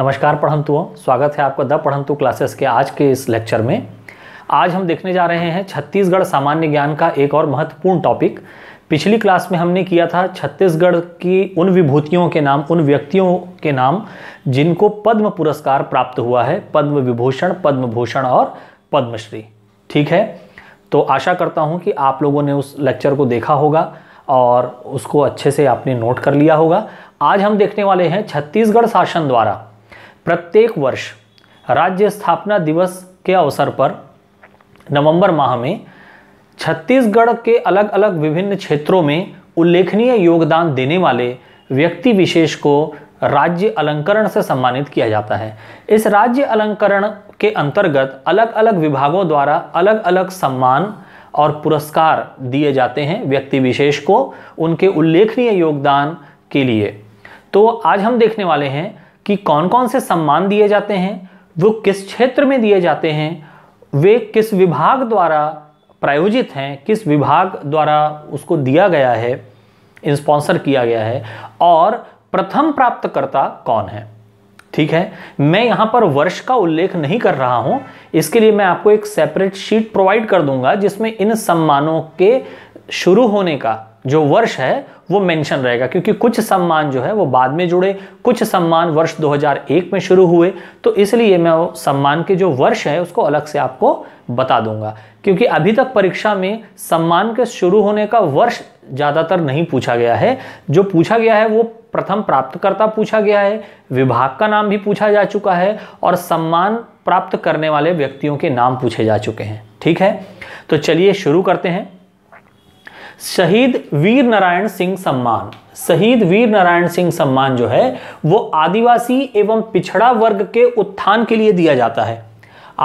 नमस्कार पढ़ंतुओं स्वागत है आपका द पढ़ंतु क्लासेस के आज के इस लेक्चर में आज हम देखने जा रहे हैं छत्तीसगढ़ सामान्य ज्ञान का एक और महत्वपूर्ण टॉपिक पिछली क्लास में हमने किया था छत्तीसगढ़ की उन विभूतियों के नाम उन व्यक्तियों के नाम जिनको पद्म पुरस्कार प्राप्त हुआ है पद्म विभूषण पद्म भूषण और पद्मश्री ठीक है तो आशा करता हूँ कि आप लोगों ने उस लेक्चर को देखा होगा और उसको अच्छे से आपने नोट कर लिया होगा आज हम देखने वाले हैं छत्तीसगढ़ शासन द्वारा प्रत्येक वर्ष राज्य स्थापना दिवस के अवसर पर नवंबर माह में छत्तीसगढ़ के अलग अलग विभिन्न क्षेत्रों में उल्लेखनीय योगदान देने वाले व्यक्ति विशेष को राज्य अलंकरण से सम्मानित किया जाता है इस राज्य अलंकरण के अंतर्गत अलग अलग विभागों द्वारा अलग अलग सम्मान और पुरस्कार दिए जाते हैं व्यक्ति विशेष को उनके उल्लेखनीय योगदान के लिए तो आज हम देखने वाले हैं कि कौन कौन से सम्मान दिए जाते हैं वो किस क्षेत्र में दिए जाते हैं वे किस विभाग द्वारा प्रायोजित हैं किस विभाग द्वारा उसको दिया गया है स्पॉन्सर किया गया है और प्रथम प्राप्तकर्ता कौन है ठीक है मैं यहाँ पर वर्ष का उल्लेख नहीं कर रहा हूँ इसके लिए मैं आपको एक सेपरेट शीट प्रोवाइड कर दूंगा जिसमें इन सम्मानों के शुरू होने का जो वर्ष है वो मेंशन रहेगा क्योंकि कुछ सम्मान जो है वो बाद में जुड़े कुछ सम्मान वर्ष 2001 में शुरू हुए तो इसलिए मैं वो सम्मान के जो वर्ष है उसको अलग से आपको बता दूंगा क्योंकि अभी तक परीक्षा में सम्मान के शुरू होने का वर्ष ज़्यादातर नहीं पूछा गया है जो पूछा गया है वो प्रथम प्राप्तकर्ता पूछा गया है विभाग का नाम भी पूछा जा चुका है और सम्मान प्राप्त करने वाले व्यक्तियों के नाम पूछे जा चुके हैं ठीक है तो चलिए शुरू करते हैं शहीद वीर नारायण सिंह सम्मान शहीद वीर नारायण सिंह सम्मान जो है वो आदिवासी एवं पिछड़ा वर्ग के उत्थान के लिए दिया जाता है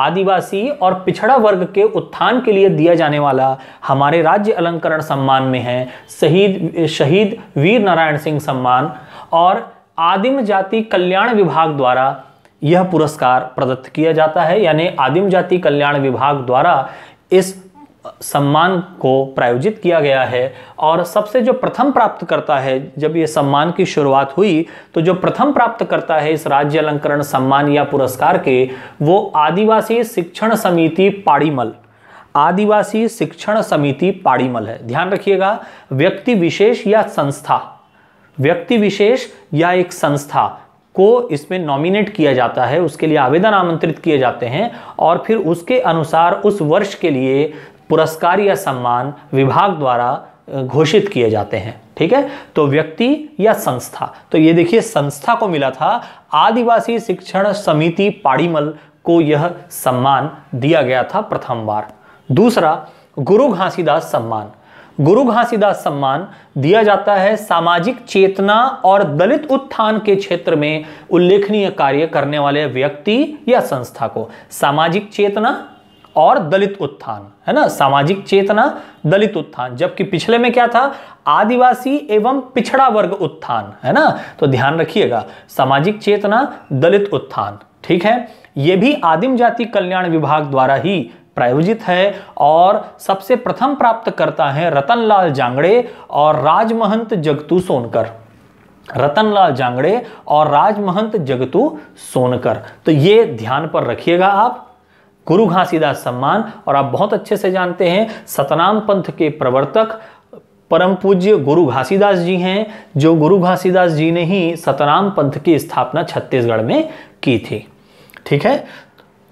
आदिवासी और पिछड़ा वर्ग के उत्थान के लिए दिया जाने वाला हमारे राज्य अलंकरण सम्मान में है शहीद शहीद वीर नारायण सिंह सम्मान और आदिम जाति कल्याण विभाग द्वारा यह पुरस्कार प्रदत्त किया जाता है यानी आदिम जाति कल्याण विभाग द्वारा इस सम्मान को प्रायोजित किया गया है और सबसे जो प्रथम प्राप्त करता है जब ये सम्मान की शुरुआत हुई तो जो प्रथम प्राप्त करता है इस राज्य अलंकरण सम्मान या पुरस्कार के वो आदिवासी शिक्षण समिति पाड़ीमल आदिवासी शिक्षण समिति पाड़ीमल है ध्यान रखिएगा व्यक्ति विशेष या संस्था व्यक्ति विशेष या एक संस्था को इसमें नॉमिनेट किया जाता है उसके लिए आवेदन आमंत्रित किए जाते हैं और फिर उसके अनुसार उस वर्ष के लिए पुरस्कार या सम्मान विभाग द्वारा घोषित किए जाते हैं ठीक है तो व्यक्ति या संस्था तो ये देखिए संस्था को मिला था आदिवासी शिक्षण समिति पाड़ीमल को यह सम्मान दिया गया था प्रथम बार दूसरा गुरु घासीदास सम्मान गुरु घासीदास सम्मान दिया जाता है सामाजिक चेतना और दलित उत्थान के क्षेत्र में उल्लेखनीय कार्य करने वाले व्यक्ति या संस्था को सामाजिक चेतना और दलित उत्थान है ना सामाजिक चेतना दलित उत्थान जबकि पिछले में क्या था आदिवासी एवं पिछड़ा वर्ग उत्थान है ना तो ध्यान रखिएगा सामाजिक चेतना दलित उत्थान ठीक है ये भी आदिम जाति कल्याण विभाग द्वारा ही प्रायोजित है और सबसे प्रथम प्राप्त करता है रतनलाल जांगड़े और राजमहंत जगतू सोनकर रतनलाल जांगड़े और राजमहंत जगतू सोनकर तो ये ध्यान पर रखिएगा आप गुरु घासीदास सम्मान और आप बहुत अच्छे से जानते हैं सतनाम पंथ के प्रवर्तक परम पूज्य गुरु घासीदास जी हैं जो गुरु घासीदास जी ने ही सतनाम पंथ की स्थापना छत्तीसगढ़ में की थी ठीक है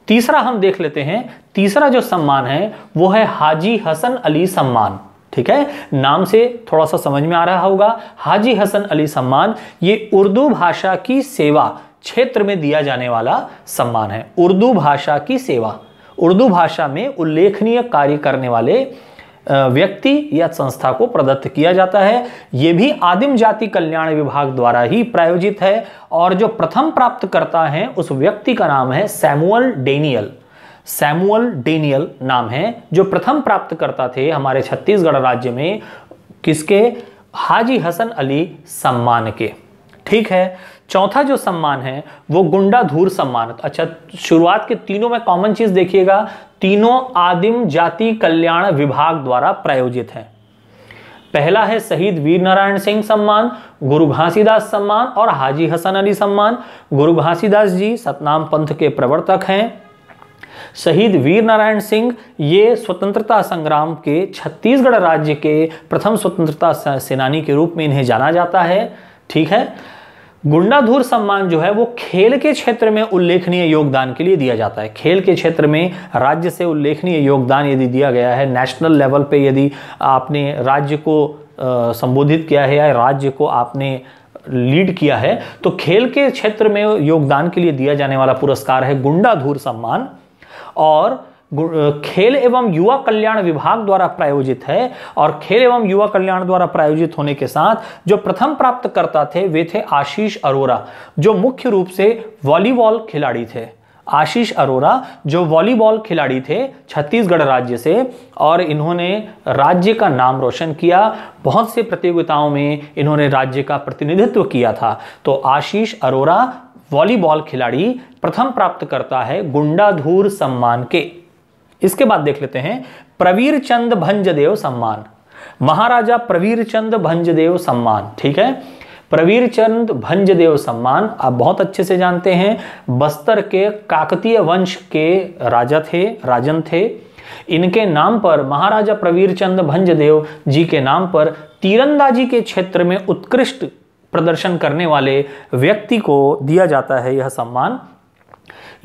तीसरा हम देख लेते हैं तीसरा जो सम्मान है वो है हाजी हसन अली सम्मान ठीक है नाम से थोड़ा सा समझ में आ रहा होगा हाजी हसन अली सम्मान ये उर्दू भाषा की सेवा क्षेत्र में दिया जाने वाला सम्मान है उर्दू भाषा की सेवा उर्दू भाषा में उल्लेखनीय कार्य करने वाले व्यक्ति या संस्था को प्रदत्त किया जाता है ये भी आदिम जाति कल्याण विभाग द्वारा ही प्रायोजित है और जो प्रथम प्राप्त करता है उस व्यक्ति का नाम है सैमुअल डेनियल सैमुअल डेनियल नाम है जो प्रथम प्राप्त करता थे हमारे छत्तीसगढ़ राज्य में किसके हाजी हसन अली सम्मान के ठीक है चौथा जो सम्मान है वो गुंडा धूर सम्मानित अच्छा शुरुआत के तीनों में कॉमन चीज देखिएगा तीनों आदिम जाति कल्याण विभाग द्वारा प्रायोजित है पहला है शहीद वीर नारायण सिंह सम्मान गुरु घासीदास सम्मान और हाजी हसन अली सम्मान गुरु घासीदास जी सतनाम पंथ के प्रवर्तक हैं शहीद वीर नारायण सिंह ये स्वतंत्रता संग्राम के छत्तीसगढ़ राज्य के प्रथम स्वतंत्रता सेनानी के रूप में इन्हें जाना जाता है ठीक है गुंडाधूर सम्मान जो है वो खेल के क्षेत्र में उल्लेखनीय योगदान के लिए दिया जाता है खेल के क्षेत्र में राज्य से उल्लेखनीय योगदान यदि दिया गया है नेशनल लेवल पे यदि आपने राज्य को संबोधित किया है या राज्य को आपने लीड किया है तो खेल के क्षेत्र में योगदान के लिए दिया जाने वाला पुरस्कार है गुंडाधूर सम्मान और खेल एवं युवा कल्याण विभाग द्वारा प्रायोजित है और खेल एवं युवा कल्याण द्वारा प्रायोजित होने के साथ जो प्रथम प्राप्तकर्ता थे वे थे आशीष अरोरा जो मुख्य रूप से वॉलीबॉल खिलाड़ी थे आशीष अरोरा जो वॉलीबॉल खिलाड़ी थे छत्तीसगढ़ राज्य से और इन्होंने राज्य का नाम रोशन किया बहुत से प्रतियोगिताओं में इन्होंने राज्य का प्रतिनिधित्व किया था तो आशीष अरोरा वॉलीबॉल खिलाड़ी प्रथम प्राप्त करता है गुंडाधूर सम्मान के इसके बाद देख लेते हैं प्रवीर चंद भंजदेव सम्मान महाराजा प्रवीर चंद भंजदेव सम्मान ठीक है प्रवीर चंद भंजदेव सम्मान आप बहुत अच्छे से जानते हैं बस्तर के काकतीय वंश के राजा थे राजन थे इनके नाम पर महाराजा प्रवीर चंद भंजदेव जी के नाम पर तीरंदाजी के क्षेत्र में उत्कृष्ट प्रदर्शन करने वाले व्यक्ति को दिया जाता है यह सम्मान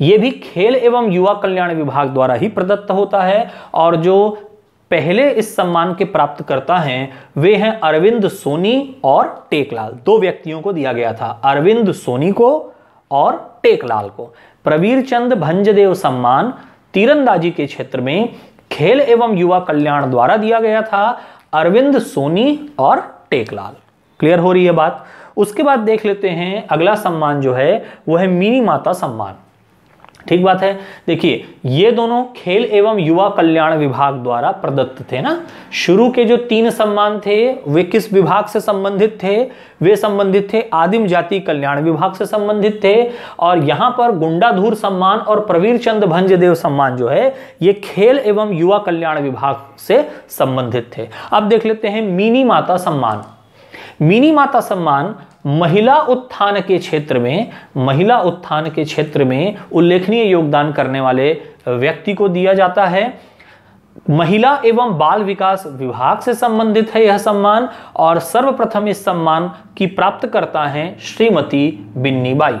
ये भी खेल एवं युवा कल्याण विभाग द्वारा ही प्रदत्त होता है और जो पहले इस सम्मान के प्राप्त करता हैं वे हैं अरविंद सोनी और टेकलाल दो व्यक्तियों को दिया गया था अरविंद सोनी को और टेकलाल को प्रवीर चंद भंजदेव सम्मान तीरंदाजी के क्षेत्र में खेल एवं युवा कल्याण द्वारा दिया गया था अरविंद सोनी और टेकलाल क्लियर हो रही है बात उसके बाद देख लेते हैं अगला सम्मान जो है वह है मिनी माता सम्मान ठीक बात है देखिए ये दोनों खेल एवं युवा कल्याण विभाग द्वारा प्रदत्त थे ना शुरू के जो तीन सम्मान थे वे किस विभाग से संबंधित थे वे संबंधित थे आदिम जाति कल्याण विभाग से संबंधित थे और यहां पर गुंडाधूर सम्मान और प्रवीर चंद भंजदेव सम्मान जो है ये खेल एवं युवा कल्याण विभाग से संबंधित थे अब देख लेते हैं मिनी माता सम्मान मिनी माता सम्मान महिला उत्थान के क्षेत्र में महिला उत्थान के क्षेत्र में उल्लेखनीय योगदान करने वाले व्यक्ति को दिया जाता है महिला एवं बाल विकास विभाग से संबंधित है यह सम्मान और सर्वप्रथम इस सम्मान की प्राप्त करता है श्रीमती बिन्नी बाई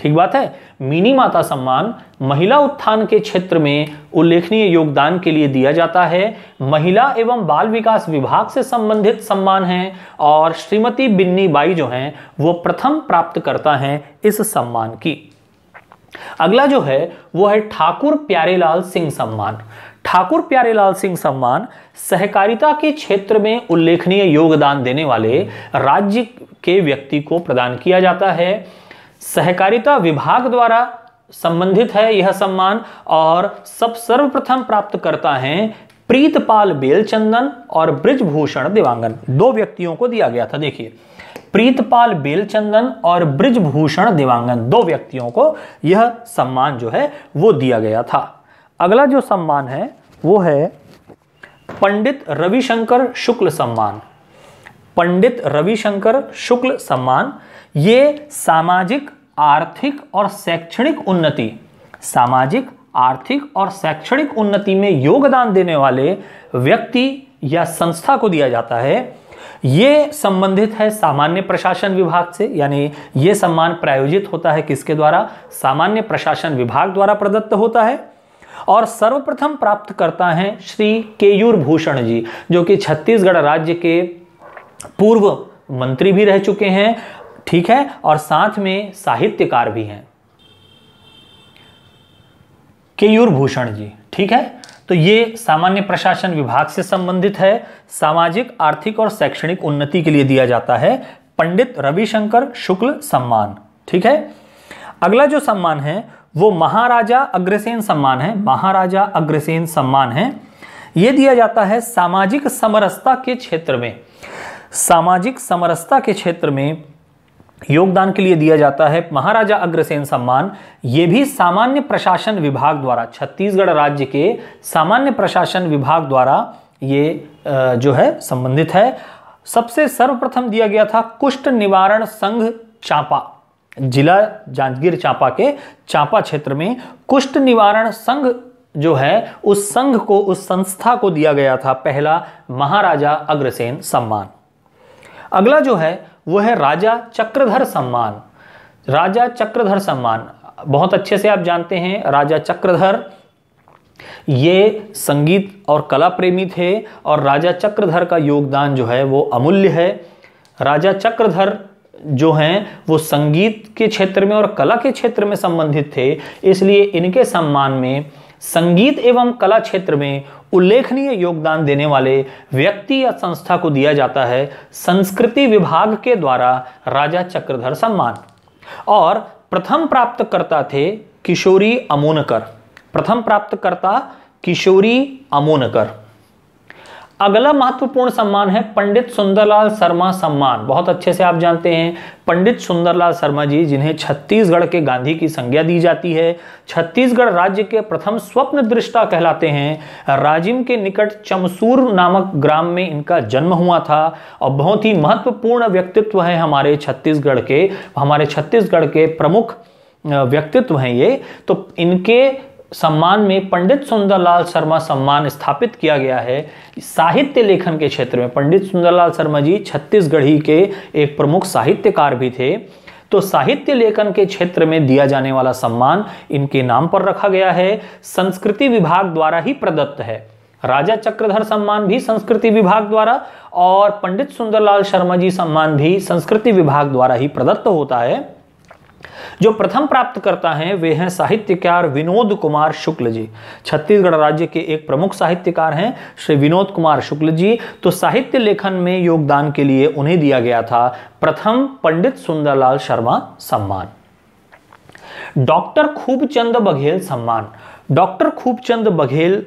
ठीक बात है मिनी माता सम्मान महिला उत्थान के क्षेत्र में उल्लेखनीय योगदान के लिए दिया जाता है महिला एवं बाल विकास विभाग से संबंधित सम्मान है और श्रीमती बिन्नी बाई जो हैं वो प्रथम प्राप्त करता हैं इस सम्मान की अगला जो है वो है ठाकुर प्यारेलाल सिंह सम्मान ठाकुर प्यारेलाल सिंह सम्मान सहकारिता के क्षेत्र में उल्लेखनीय योगदान देने वाले राज्य के व्यक्ति को प्रदान किया जाता है सहकारिता विभाग द्वारा संबंधित है यह सम्मान और सब सर्वप्रथम प्राप्त करता है प्रीतपाल बेलचंदन और ब्रिजभूषण देवांगन दो व्यक्तियों को दिया गया था देखिए प्रीतपाल बेलचंदन और ब्रिजभूषण देवांगन दो व्यक्तियों को यह सम्मान जो है वो दिया गया था अगला जो सम्मान है वो है पंडित रविशंकर शुक्ल सम्मान पंडित रविशंकर शुक्ल सम्मान ये सामाजिक आर्थिक और शैक्षणिक उन्नति सामाजिक आर्थिक और शैक्षणिक उन्नति में योगदान देने वाले व्यक्ति या संस्था को दिया जाता है ये संबंधित है सामान्य प्रशासन विभाग से यानी ये सम्मान प्रायोजित होता है किसके द्वारा सामान्य प्रशासन विभाग द्वारा प्रदत्त होता है और सर्वप्रथम प्राप्त करता है श्री केयूर भूषण जी जो कि छत्तीसगढ़ राज्य के पूर्व मंत्री भी रह चुके हैं ठीक है और साथ में साहित्यकार भी हैं केयूर भूषण जी ठीक है तो ये सामान्य प्रशासन विभाग से संबंधित है सामाजिक आर्थिक और शैक्षणिक उन्नति के लिए दिया जाता है पंडित रविशंकर शुक्ल सम्मान ठीक है अगला जो सम्मान है वो महाराजा अग्रसेन सम्मान है महाराजा अग्रसेन सम्मान है ये दिया जाता है सामाजिक समरसता के क्षेत्र में सामाजिक समरसता के क्षेत्र में योगदान के लिए दिया जाता है महाराजा अग्रसेन सम्मान ये भी सामान्य प्रशासन विभाग द्वारा छत्तीसगढ़ राज्य के सामान्य प्रशासन विभाग द्वारा ये जो है संबंधित है सबसे सर्वप्रथम दिया गया था कुष्ठ निवारण संघ चांपा जिला जांजगीर चांपा के चांपा क्षेत्र में कुष्ठ निवारण संघ जो है उस संघ को उस संस्था को दिया गया था पहला महाराजा अग्रसेन सम्मान अगला जो है वो है राजा चक्रधर सम्मान राजा चक्रधर सम्मान बहुत अच्छे से आप जानते हैं राजा चक्रधर ये संगीत और कला प्रेमी थे और राजा चक्रधर का योगदान जो है वो अमूल्य है राजा चक्रधर जो हैं वो संगीत के क्षेत्र में और कला के क्षेत्र में संबंधित थे इसलिए इनके सम्मान में संगीत एवं कला क्षेत्र में उल्लेखनीय योगदान देने वाले व्यक्ति या संस्था को दिया जाता है संस्कृति विभाग के द्वारा राजा चक्रधर सम्मान और प्रथम प्राप्तकर्ता थे किशोरी अमोनकर प्रथम प्राप्तकर्ता किशोरी अमोनकर अगला महत्वपूर्ण सम्मान है पंडित सुंदरलाल शर्मा सम्मान बहुत अच्छे से आप जानते हैं पंडित सुंदरलाल शर्मा जी जिन्हें छत्तीसगढ़ के गांधी की संज्ञा दी जाती है छत्तीसगढ़ राज्य के प्रथम स्वप्न दृष्टा कहलाते हैं राजिम के निकट चमसूर नामक ग्राम में इनका जन्म हुआ था और बहुत ही महत्वपूर्ण व्यक्तित्व है हमारे छत्तीसगढ़ के हमारे छत्तीसगढ़ के प्रमुख व्यक्तित्व हैं ये तो इनके सम्मान में पंडित सुंदरलाल शर्मा सम्मान स्थापित किया गया है साहित्य लेखन के क्षेत्र में पंडित सुंदरलाल शर्मा जी छत्तीसगढ़ी के एक प्रमुख साहित्यकार भी थे तो साहित्य लेखन के क्षेत्र में दिया जाने वाला सम्मान इनके नाम पर रखा गया है संस्कृति विभाग द्वारा ही प्रदत्त है राजा चक्रधर सम्मान भी संस्कृति विभाग द्वारा और पंडित सुंदरलाल शर्मा जी सम्मान भी संस्कृति विभाग द्वारा ही प्रदत्त होता है जो प्रथम प्राप्त करता है वे हैं साहित्यकार विनोद कुमार शुक्ल जी छत्तीसगढ़ राज्य के एक प्रमुख साहित्यकार हैं श्री विनोद कुमार शुक्ल जी तो साहित्य लेखन में योगदान के लिए उन्हें दिया गया था प्रथम पंडित सुंदरलाल शर्मा सम्मान डॉक्टर खूबचंद बघेल सम्मान डॉक्टर खूबचंद बघेल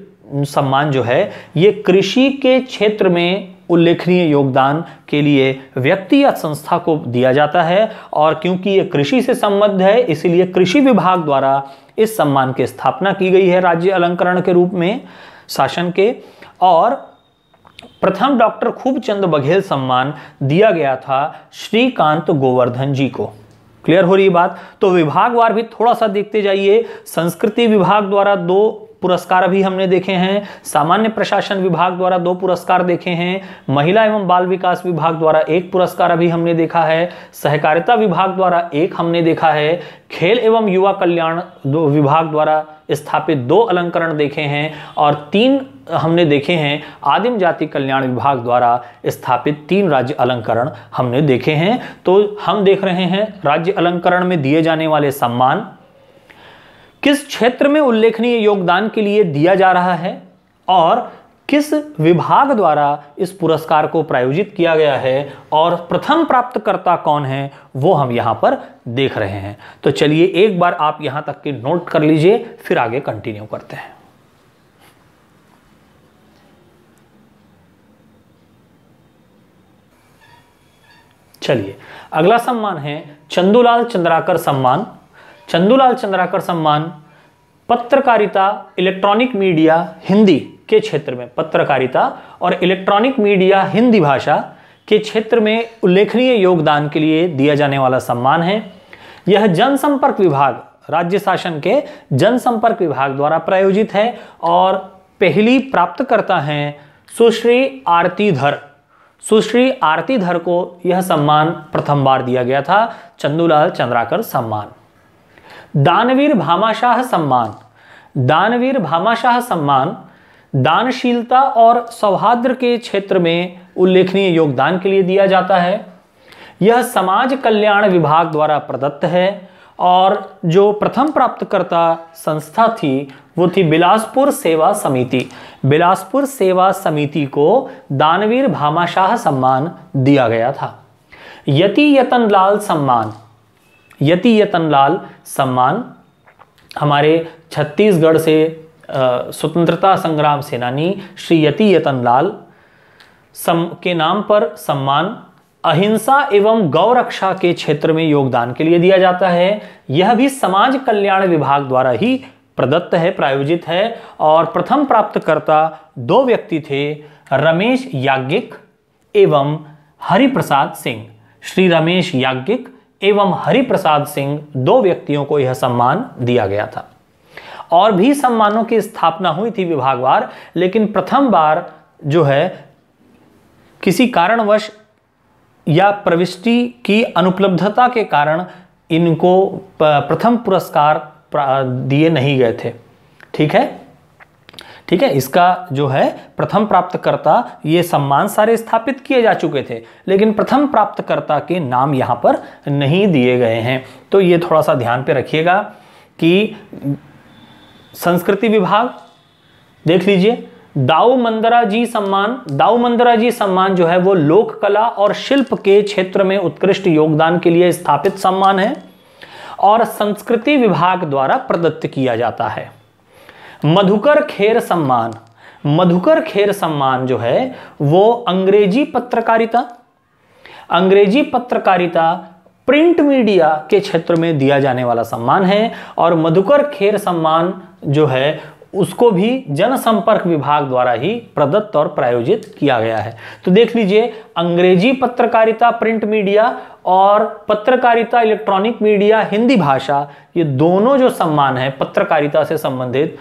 सम्मान जो है ये कृषि के क्षेत्र में उल्लेखनीय योगदान के लिए व्यक्ति या संस्था को दिया जाता है और क्योंकि ये कृषि से संबद्ध है इसीलिए कृषि विभाग द्वारा इस सम्मान की स्थापना की गई है राज्य अलंकरण के रूप में शासन के और प्रथम डॉक्टर खूबचंद बघेल सम्मान दिया गया था श्रीकांत गोवर्धन जी को क्लियर हो रही बात तो विभागवार भी थोड़ा सा देखते जाइए संस्कृति विभाग द्वारा दो पुरस्कार भी हमने देखे हैं सामान्य प्रशासन विभाग द्वारा दो पुरस्कार देखे हैं महिला एवं बाल विकास विभाग द्वारा एक पुरस्कार अभी हमने देखा है सहकारिता विभाग द्वारा एक हमने देखा है खेल एवं युवा कल्याण विभाग द्वारा स्थापित दो अलंकरण देखे हैं और तीन हमने देखे हैं आदिम जाति कल्याण विभाग द्वारा स्थापित तीन राज्य अलंकरण हमने देखे हैं तो हम देख रहे हैं राज्य अलंकरण में दिए जाने वाले सम्मान किस क्षेत्र में उल्लेखनीय योगदान के लिए दिया जा रहा है और किस विभाग द्वारा इस पुरस्कार को प्रायोजित किया गया है और प्रथम प्राप्तकर्ता कौन है वो हम यहाँ पर देख रहे हैं तो चलिए एक बार आप यहाँ तक के नोट कर लीजिए फिर आगे कंटिन्यू करते हैं चलिए अगला सम्मान है चंदूलाल चंद्राकर सम्मान चंदूलाल चंद्राकर सम्मान पत्रकारिता इलेक्ट्रॉनिक मीडिया हिंदी के क्षेत्र में पत्रकारिता और इलेक्ट्रॉनिक मीडिया हिंदी भाषा के क्षेत्र में उल्लेखनीय योगदान के लिए दिया जाने वाला सम्मान है यह जनसंपर्क विभाग राज्य शासन के जनसंपर्क विभाग द्वारा प्रायोजित है और पहली प्राप्तकर्ता हैं सुश्री आरती धर सुश्री आरती धर को यह सम्मान प्रथम बार दिया गया था चंदूलाल चंद्राकर सम्मान दानवीर भामाशाह सम्मान दानवीर भामाशाह सम्मान दानशीलता और सौहार्द के क्षेत्र में उल्लेखनीय योगदान के लिए दिया जाता है यह समाज कल्याण विभाग द्वारा प्रदत्त है और जो प्रथम प्राप्तकर्ता संस्था थी वो थी बिलासपुर सेवा समिति बिलासपुर सेवा समिति को दानवीर भामाशाह सम्मान दिया गया था यति यतन लाल सम्मान यति यतनलाल सम्मान हमारे छत्तीसगढ़ से स्वतंत्रता संग्राम सेनानी श्री यति यतनलाल सम के नाम पर सम्मान अहिंसा एवं गौरक्षा के क्षेत्र में योगदान के लिए दिया जाता है यह भी समाज कल्याण विभाग द्वारा ही प्रदत्त है प्रायोजित है और प्रथम प्राप्तकर्ता दो व्यक्ति थे रमेश याज्ञिक एवं हरिप्रसाद सिंह श्री रमेश याज्ञिक एवं हरिप्रसाद सिंह दो व्यक्तियों को यह सम्मान दिया गया था और भी सम्मानों की स्थापना हुई थी विभागवार लेकिन प्रथम बार जो है किसी कारणवश या प्रविष्टि की अनुपलब्धता के कारण इनको प्रथम पुरस्कार दिए नहीं गए थे ठीक है ठीक है इसका जो है प्रथम प्राप्तकर्ता ये सम्मान सारे स्थापित किए जा चुके थे लेकिन प्रथम प्राप्तकर्ता के नाम यहाँ पर नहीं दिए गए हैं तो ये थोड़ा सा ध्यान पे रखिएगा कि संस्कृति विभाग देख लीजिए दाऊ मंदरा जी सम्मान दाऊ मंदरा जी सम्मान जो है वो लोक कला और शिल्प के क्षेत्र में उत्कृष्ट योगदान के लिए स्थापित सम्मान है और संस्कृति विभाग द्वारा प्रदत्त किया जाता है मधुकर खेर सम्मान मधुकर खेर सम्मान जो है वो अंग्रेजी पत्रकारिता अंग्रेजी पत्रकारिता प्रिंट मीडिया के क्षेत्र में दिया जाने वाला सम्मान है और मधुकर खेर सम्मान जो है उसको भी जनसंपर्क विभाग द्वारा ही प्रदत्त और प्रायोजित किया गया है तो देख लीजिए अंग्रेजी पत्रकारिता प्रिंट मीडिया और पत्रकारिता इलेक्ट्रॉनिक मीडिया हिंदी भाषा ये दोनों जो सम्मान है पत्रकारिता से संबंधित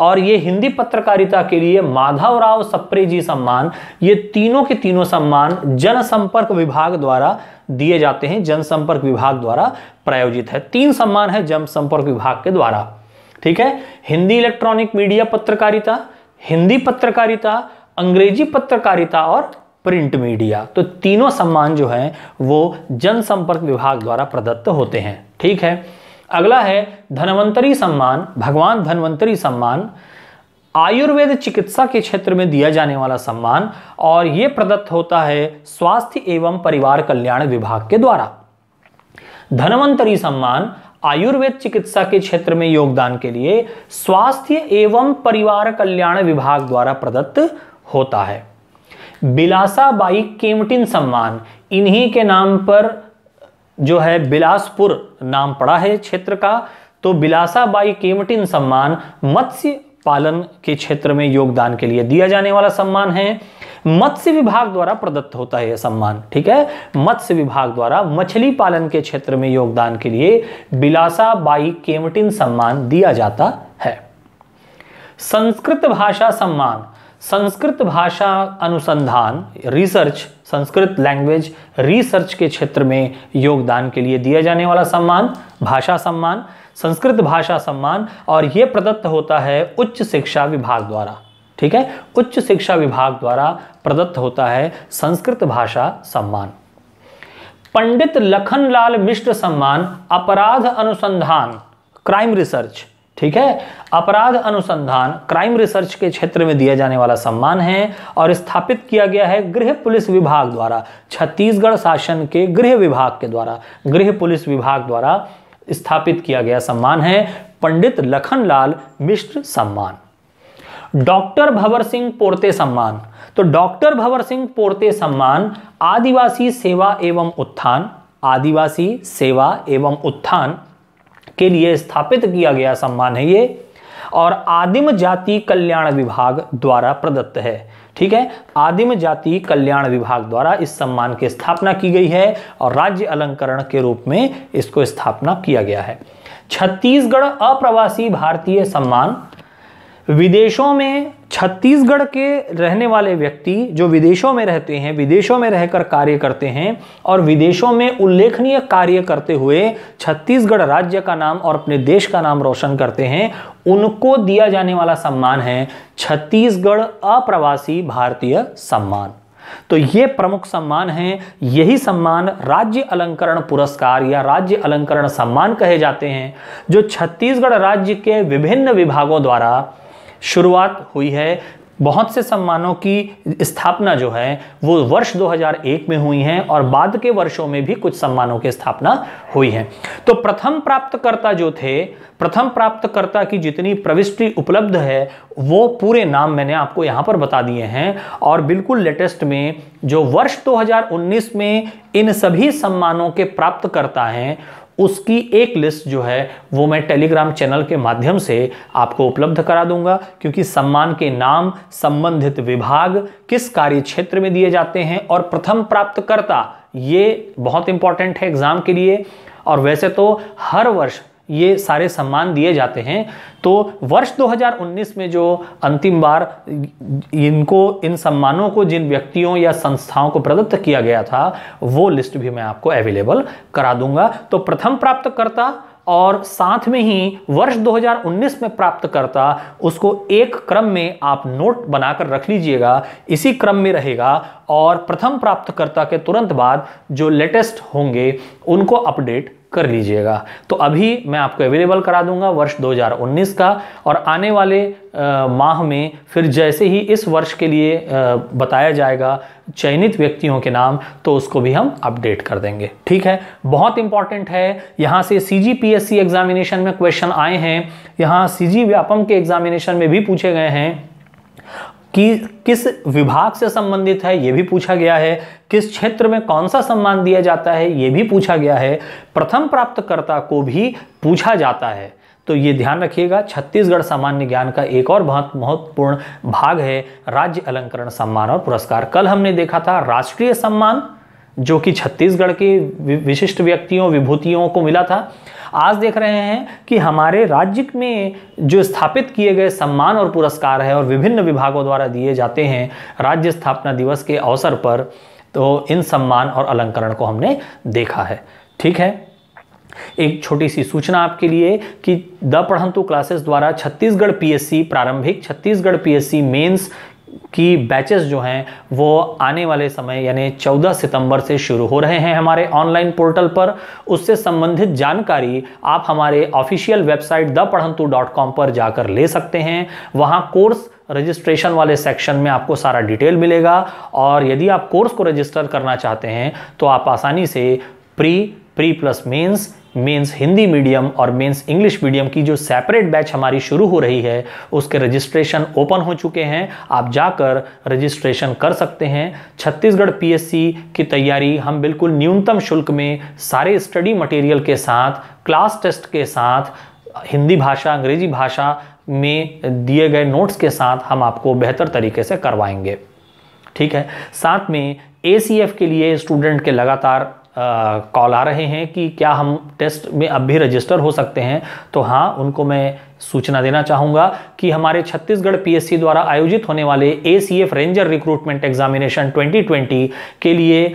और ये हिंदी पत्रकारिता के लिए माधवराव सप्रे जी सम्मान ये तीनों के तीनों सम्मान जनसंपर्क विभाग द्वारा दिए जाते हैं जनसंपर्क विभाग द्वारा प्रायोजित है तीन सम्मान है जनसंपर्क विभाग के द्वारा ठीक है हिंदी इलेक्ट्रॉनिक मीडिया पत्रकारिता हिंदी पत्रकारिता अंग्रेजी पत्रकारिता और प्रिंट मीडिया तो तीनों सम्मान जो हैं वो जनसंपर्क विभाग द्वारा प्रदत्त होते हैं ठीक है अगला है धनवंतरी सम्मान भगवान धनवंतरी सम्मान आयुर्वेद चिकित्सा के क्षेत्र में दिया जाने वाला सम्मान और ये प्रदत्त होता है स्वास्थ्य एवं परिवार कल्याण विभाग के द्वारा धनवंतरी सम्मान आयुर्वेद चिकित्सा के क्षेत्र में योगदान के लिए स्वास्थ्य एवं परिवार कल्याण विभाग द्वारा प्रदत्त होता है बिलासा बाई केमटिन सम्मान इन्हीं के नाम पर जो है बिलासपुर नाम पड़ा है क्षेत्र का तो बिलासाबाई केवटिन सम्मान मत्स्य पालन के क्षेत्र में योगदान के लिए दिया जाने वाला सम्मान है मत्स्य विभाग द्वारा प्रदत्त होता है यह सम्मान ठीक है मत्स्य विभाग द्वारा मछली पालन के क्षेत्र में योगदान के लिए बिलासाबाई केवटिन सम्मान दिया जाता है संस्कृत भाषा सम्मान संस्कृत भाषा अनुसंधान रिसर्च संस्कृत लैंग्वेज रिसर्च के क्षेत्र में योगदान के लिए दिया जाने वाला सम्मान भाषा सम्मान संस्कृत भाषा सम्मान और ये प्रदत्त होता है उच्च शिक्षा विभाग द्वारा ठीक है उच्च शिक्षा विभाग द्वारा प्रदत्त होता है संस्कृत भाषा सम्मान पंडित लखनलाल मिश्र सम्मान अपराध अनुसंधान क्राइम रिसर्च ठीक है अपराध अनुसंधान क्राइम रिसर्च के क्षेत्र में दिया जाने वाला सम्मान है और स्थापित किया गया है गृह पुलिस विभाग द्वारा छत्तीसगढ़ शासन के गृह विभाग के द्वारा गृह पुलिस विभाग द्वारा स्थापित किया गया सम्मान है पंडित लखनलाल मिश्र सम्मान डॉक्टर भवर सिंह पोर्ते सम्मान तो डॉक्टर भवर सिंह पोर्ते सम्मान आदिवासी सेवा एवं उत्थान आदिवासी सेवा एवं उत्थान के लिए स्थापित किया गया सम्मान है ये और आदिम जाति कल्याण विभाग द्वारा प्रदत्त है ठीक है आदिम जाति कल्याण विभाग द्वारा इस सम्मान की स्थापना की गई है और राज्य अलंकरण के रूप में इसको स्थापना किया गया है छत्तीसगढ़ अप्रवासी भारतीय सम्मान विदेशों में छत्तीसगढ़ के रहने वाले व्यक्ति जो विदेशों में रहते हैं विदेशों में रहकर कार्य करते हैं और विदेशों में उल्लेखनीय कार्य करते हुए छत्तीसगढ़ राज्य का नाम और अपने देश का नाम रोशन करते हैं उनको दिया जाने वाला सम्मान है छत्तीसगढ़ अप्रवासी भारतीय सम्मान तो ये प्रमुख सम्मान हैं यही सम्मान राज्य अलंकरण पुरस्कार या राज्य अलंकरण सम्मान कहे जाते हैं जो छत्तीसगढ़ राज्य के विभिन्न विभागों द्वारा शुरुआत हुई है बहुत से सम्मानों की स्थापना जो है वो वर्ष 2001 में हुई है और बाद के वर्षों में भी कुछ सम्मानों की स्थापना हुई है तो प्रथम प्राप्तकर्ता जो थे प्रथम प्राप्तकर्ता की जितनी प्रविष्टि उपलब्ध है वो पूरे नाम मैंने आपको यहाँ पर बता दिए हैं और बिल्कुल लेटेस्ट में जो वर्ष 2019 में इन सभी सम्मानों के प्राप्तकर्ता हैं उसकी एक लिस्ट जो है वो मैं टेलीग्राम चैनल के माध्यम से आपको उपलब्ध करा दूंगा क्योंकि सम्मान के नाम संबंधित विभाग किस कार्य क्षेत्र में दिए जाते हैं और प्रथम प्राप्तकर्ता ये बहुत इंपॉर्टेंट है एग्ज़ाम के लिए और वैसे तो हर वर्ष ये सारे सम्मान दिए जाते हैं तो वर्ष 2019 में जो अंतिम बार इनको इन सम्मानों को जिन व्यक्तियों या संस्थाओं को प्रदत्त किया गया था वो लिस्ट भी मैं आपको अवेलेबल करा दूंगा तो प्रथम प्राप्तकर्ता और साथ में ही वर्ष 2019 में प्राप्त करता उसको एक क्रम में आप नोट बनाकर रख लीजिएगा इसी क्रम में रहेगा और प्रथम प्राप्तकर्ता के तुरंत बाद जो लेटेस्ट होंगे उनको अपडेट कर लीजिएगा तो अभी मैं आपको अवेलेबल करा दूंगा वर्ष 2019 का और आने वाले आ, माह में फिर जैसे ही इस वर्ष के लिए आ, बताया जाएगा चयनित व्यक्तियों के नाम तो उसको भी हम अपडेट कर देंगे ठीक है बहुत इंपॉर्टेंट है यहाँ से सी जी पी एग्ज़ामिनेशन में क्वेश्चन आए हैं यहाँ सी जी व्यापम के एग्ज़ामिनेशन में भी पूछे गए हैं कि किस विभाग से संबंधित है ये भी पूछा गया है किस क्षेत्र में कौन सा सम्मान दिया जाता है ये भी पूछा गया है प्रथम प्राप्तकर्ता को भी पूछा जाता है तो ये ध्यान रखिएगा छत्तीसगढ़ सामान्य ज्ञान का एक और बहुत महत्वपूर्ण भाग है राज्य अलंकरण सम्मान और पुरस्कार कल हमने देखा था राष्ट्रीय सम्मान जो कि छत्तीसगढ़ के विशिष्ट व्यक्तियों विभूतियों को मिला था आज देख रहे हैं कि हमारे राज्य में जो स्थापित किए गए सम्मान और पुरस्कार है और विभिन्न विभागों द्वारा दिए जाते हैं राज्य स्थापना दिवस के अवसर पर तो इन सम्मान और अलंकरण को हमने देखा है ठीक है एक छोटी सी सूचना आपके लिए कि द पढ़ंतु क्लासेस द्वारा छत्तीसगढ़ पीएससी प्रारंभिक छत्तीसगढ़ पीएससी मेंस की बैचेस जो हैं वो आने वाले समय यानी 14 सितंबर से शुरू हो रहे हैं हमारे ऑनलाइन पोर्टल पर उससे संबंधित जानकारी आप हमारे ऑफिशियल वेबसाइट द पढ़ंतु पर जाकर ले सकते हैं वहाँ कोर्स रजिस्ट्रेशन वाले सेक्शन में आपको सारा डिटेल मिलेगा और यदि आप कोर्स को रजिस्टर करना चाहते हैं तो आप आसानी से pre pre plus means mains Hindi medium और मेंस इंग्लिश मीडियम की जो सेपरेट बैच हमारी शुरू हो रही है उसके रजिस्ट्रेशन ओपन हो चुके हैं आप जाकर रजिस्ट्रेशन कर सकते हैं छत्तीसगढ़ पीएससी की तैयारी हम बिल्कुल न्यूनतम शुल्क में सारे स्टडी मटेरियल के साथ क्लास टेस्ट के साथ हिंदी भाषा अंग्रेजी भाषा में दिए गए नोट्स के साथ हम आपको बेहतर तरीके से करवाएंगे ठीक है साथ में ए के लिए स्टूडेंट के लगातार कॉल आ रहे हैं कि क्या हम टेस्ट में अब भी रजिस्टर हो सकते हैं तो हाँ उनको मैं सूचना देना चाहूँगा कि हमारे छत्तीसगढ़ पीएससी द्वारा आयोजित होने वाले एसीएफ रेंजर रिक्रूटमेंट एग्जामिनेशन 2020 के लिए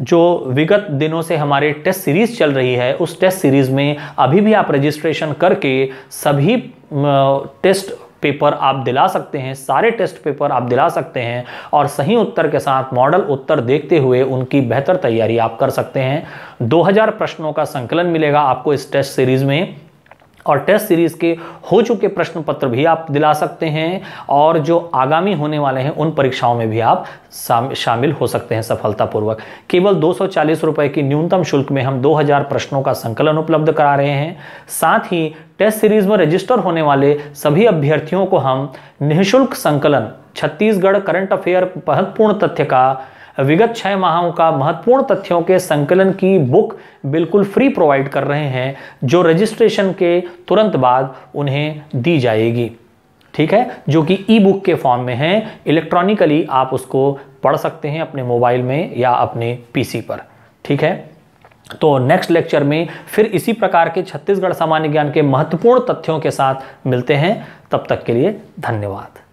जो विगत दिनों से हमारे टेस्ट सीरीज़ चल रही है उस टेस्ट सीरीज़ में अभी भी आप रजिस्ट्रेशन करके सभी टेस्ट पेपर आप दिला सकते हैं सारे टेस्ट पेपर आप दिला सकते हैं और सही उत्तर के साथ मॉडल उत्तर देखते हुए उनकी बेहतर तैयारी आप कर सकते हैं 2000 प्रश्नों का संकलन मिलेगा आपको इस टेस्ट सीरीज में और टेस्ट सीरीज़ के हो चुके प्रश्न पत्र भी आप दिला सकते हैं और जो आगामी होने वाले हैं उन परीक्षाओं में भी आप शामिल हो सकते हैं सफलतापूर्वक केवल दो रुपए की न्यूनतम शुल्क में हम 2000 प्रश्नों का संकलन उपलब्ध करा रहे हैं साथ ही टेस्ट सीरीज में रजिस्टर होने वाले सभी अभ्यर्थियों को हम निःशुल्क संकलन छत्तीसगढ़ करंट अफेयर महत्वपूर्ण तथ्य का विगत छः माहों का महत्वपूर्ण तथ्यों के संकलन की बुक बिल्कुल फ्री प्रोवाइड कर रहे हैं जो रजिस्ट्रेशन के तुरंत बाद उन्हें दी जाएगी ठीक है जो कि ई बुक के फॉर्म में है इलेक्ट्रॉनिकली आप उसको पढ़ सकते हैं अपने मोबाइल में या अपने पीसी पर ठीक है तो नेक्स्ट लेक्चर में फिर इसी प्रकार के छत्तीसगढ़ सामान्य ज्ञान के महत्वपूर्ण तथ्यों के साथ मिलते हैं तब तक के लिए धन्यवाद